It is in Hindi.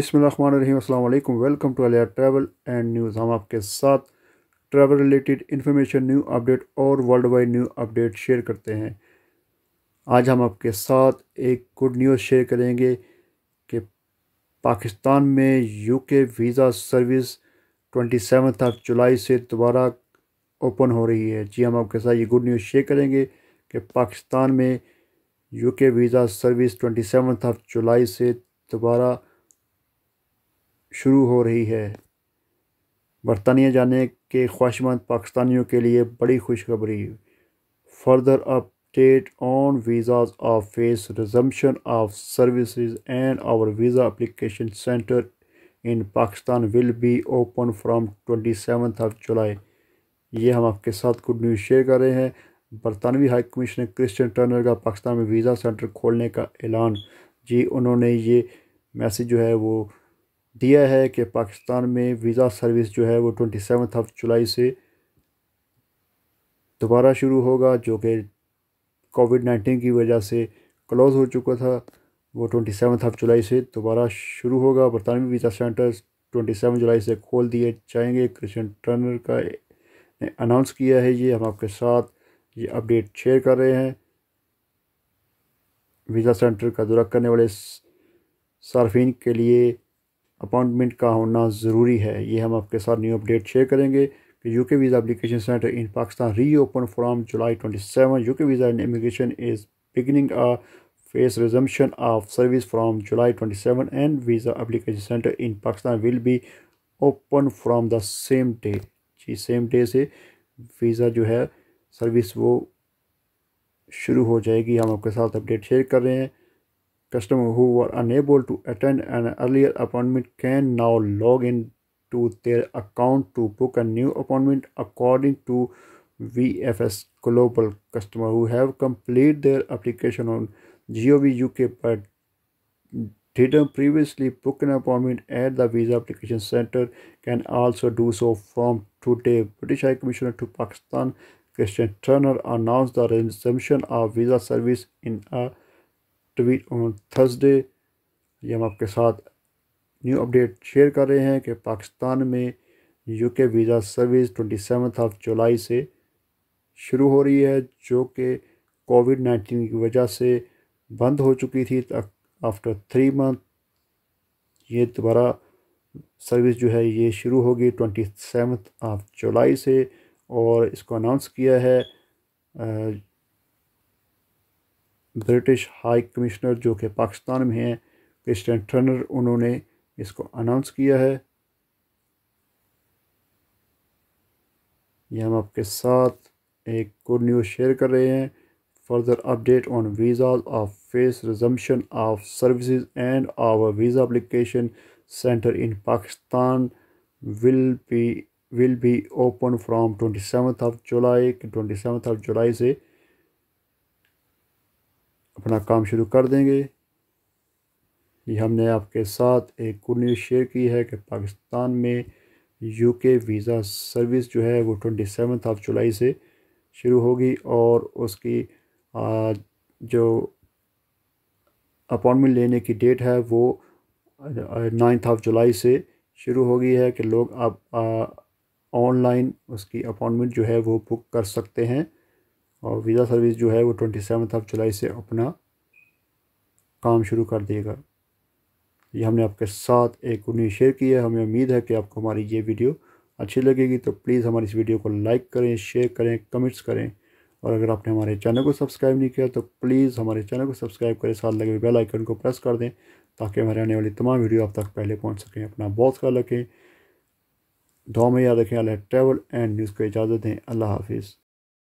अस्सलाम welcome to Aliya travel and news हम आपके साथ travel related information new update और world wide new update share करते हैं आज हम आपके साथ एक गुड न्यूज़ शेयर करेंगे कि पाकिस्तान में UK visa service twenty seven of July से दोबारा ओपन हो रही है जी हम आपके साथ ये गुड न्यूज़ शेयर करेंगे कि पाकिस्तान में UK visa service twenty seven of July से दोबारा शुरू हो रही है बरतानिया जाने के ख्वाहिशमंद पाकिस्तानियों के लिए बड़ी खुशखबरी further update on visas of phase resumption of services and our visa application centre in Pakistan will be open from twenty seventh of July ये हम आपके साथ गुड न्यूज़ शेयर कर रहे हैं बरतानवी हाई कमिश्नर क्रिश्चन टर्नर का पाकिस्तान में वीज़ा सेंटर खोलने का ऐलान जी उन्होंने ये मैसेज जो है वो दिया है कि पाकिस्तान में वीज़ा सर्विस जो है वो ट्वेंटी सेवन्थ ऑफ जुलाई से दोबारा शुरू होगा जो कि कोविड नाइन्टीन की वजह से क्लोज़ हो चुका था वो ट्वेंटी सेवन ऑफ जुलाई से दोबारा शुरू होगा बरतानवी वीज़ा सेंटर्स ट्वेंटी सेवन जुलाई से खोल दिए जाएंगे क्रिशन टर्नर का ने अनाउंस किया है ये हम आपके साथ ये अपडेट शेयर कर रहे हैं वीज़ा सेंटर का दौरा करने वाले सार्फिन के लिए अपॉइंटमेंट का होना ज़रूरी है ये हम आपके साथ न्यू अपडेट शेयर करेंगे कि UK visa application centre in Pakistan reopen from July twenty seven UK visa and immigration is beginning phase resumption of service from July twenty seven and visa application centre in Pakistan will be open from the same day जी सेम डे से वीज़ा जो है सर्विस वो शुरू हो जाएगी हम आपके साथ अपडेट शेयर कर रहे हैं Customers who were unable to attend an earlier appointment can now log in to their account to book a new appointment according to VFS Global. Customers who have completed their application on GOV UK but didn't previously book an appointment at the Visa Application Center can also do so from today. British High Commissioner to Pakistan Christian Turner announced the resumption of visa service in a tweet on Thursday ये हम आपके साथ न्यू अपडेट शेयर कर रहे हैं कि पाकिस्तान में UK visa service twenty seventh of July से शुरू हो रही है जो कि कोविड नाइन्टीन की वजह से बंद हो चुकी थी आफ्टर थ्री मंथ ये दोबारा सर्विस जो है ये शुरू होगी ट्वेंटी सेवन्थ ऑफ जुलाई से और इसको अनाउंस किया है ब्रिटिश हाई कमिश्नर जो कि पाकिस्तान में हैं क्रिस्टन टर्नर उन्होंने इसको अनाउंस किया है ये हम आपके साथ एक गुड न्यूज़ शेयर कर रहे हैं further update on visas of phase resumption of services and our visa application centre in Pakistan will be will be open from twenty seventh of July twenty seventh of July से अपना काम शुरू कर देंगे ये हमने आपके साथ एक गुड न्यूज़ शेयर की है कि पाकिस्तान में यूके वीज़ा सर्विस जो है वो ट्वेंटी सेवन्थ ऑफ जुलाई से शुरू होगी और उसकी जो अपॉइंटमेंट लेने की डेट है वो नाइन्थ ऑफ जुलाई से शुरू हो गई है कि लोग अब ऑनलाइन उसकी अपॉइंटमेंट जो है वो बुक कर सकते हैं और वीज़ा सर्विस जो है वो ट्वेंटी सेवन ऑफ जुलाई से अपना काम शुरू कर देगा ये हमने आपके साथ एक उन्हें शेयर की है हमें उम्मीद है कि आपको हमारी ये वीडियो अच्छी लगेगी तो प्लीज़ हमारी इस वीडियो को लाइक करें शेयर करें कमेंट्स करें और अगर आपने हमारे चैनल को सब्सक्राइब नहीं किया तो प्लीज़ हमारे चैनल को सब्सक्राइब करें साथ लगे बेल आइकन को प्रेस कर दें ताकि हमारे आने वाली तमाम वीडियो आप तक पहले पहुँच सकें अपना बहुत ख्याल रखें दो में याद रखें अल्लाह ट्रैवल एंड न्यूज़ को इजाज़त दें अल्लाह हाफिज़